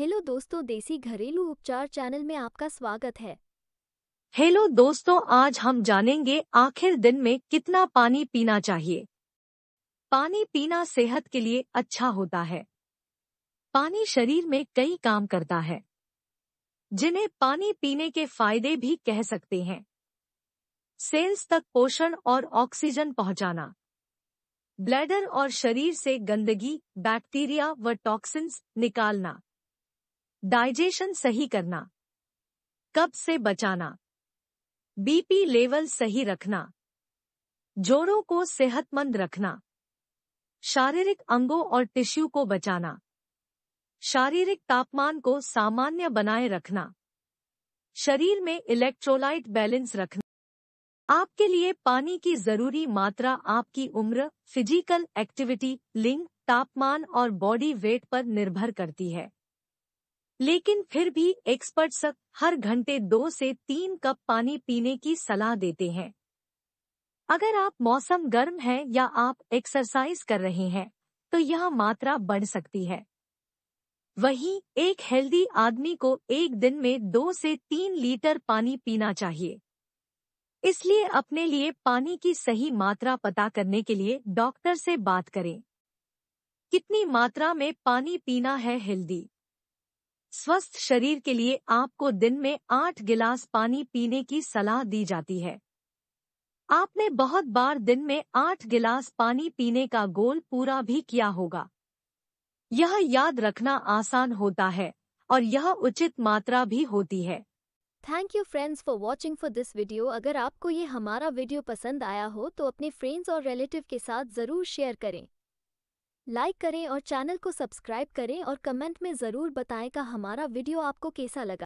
hello दोस्तों देसी घरेलू उपचार चैनल में आपका स्वागत है हेलो दोस्तों आज हम जानेंगे आखिर दिन में कितना पानी पीना चाहिए पानी पीना सेहत के लिए अच्छा होता है पानी शरीर में कई काम करता है जिन्हें पानी पीने के फायदे भी कह सकते हैं सेल्स तक पोषण और ऑक्सीजन पहुंचाना ब्लैडर और शरीर से गंदगी बैक्टीरिया व टॉक्सिन्स निकालना डाइजेशन सही करना कब से बचाना बीपी लेवल सही रखना जोड़ों को सेहतमंद रखना शारीरिक अंगों और टिश्यू को बचाना शारीरिक तापमान को सामान्य बनाए रखना शरीर में इलेक्ट्रोलाइट बैलेंस रखना आपके लिए पानी की जरूरी मात्रा आपकी उम्र फिजिकल एक्टिविटी लिंग तापमान और बॉडी वेट पर निर्भर करती है लेकिन फिर भी एक्सपर्ट्स हर घंटे दो से तीन कप पानी पीने की सलाह देते हैं अगर आप मौसम गर्म है या आप एक्सरसाइज कर रहे हैं तो यह मात्रा बढ़ सकती है वहीं एक हेल्दी आदमी को एक दिन में दो से तीन लीटर पानी पीना चाहिए इसलिए अपने लिए पानी की सही मात्रा पता करने के लिए डॉक्टर से बात करें कितनी मात्रा में पानी पीना है हेल्दी स्वस्थ शरीर के लिए आपको दिन में आठ गिलास पानी पीने की सलाह दी जाती है आपने बहुत बार दिन में आठ गिलास पानी पीने का गोल पूरा भी किया होगा यह याद रखना आसान होता है और यह उचित मात्रा भी होती है thank you friends for watching for this video अगर आपको ये हमारा वीडियो पसंद आया हो तो अपने फ्रेंड्स और रिलेटिव के साथ ज़रूर शेयर करें लाइक करें और चैनल को सब्सक्राइब करें और कमेंट में ज़रूर बताएं का हमारा वीडियो आपको कैसा लगा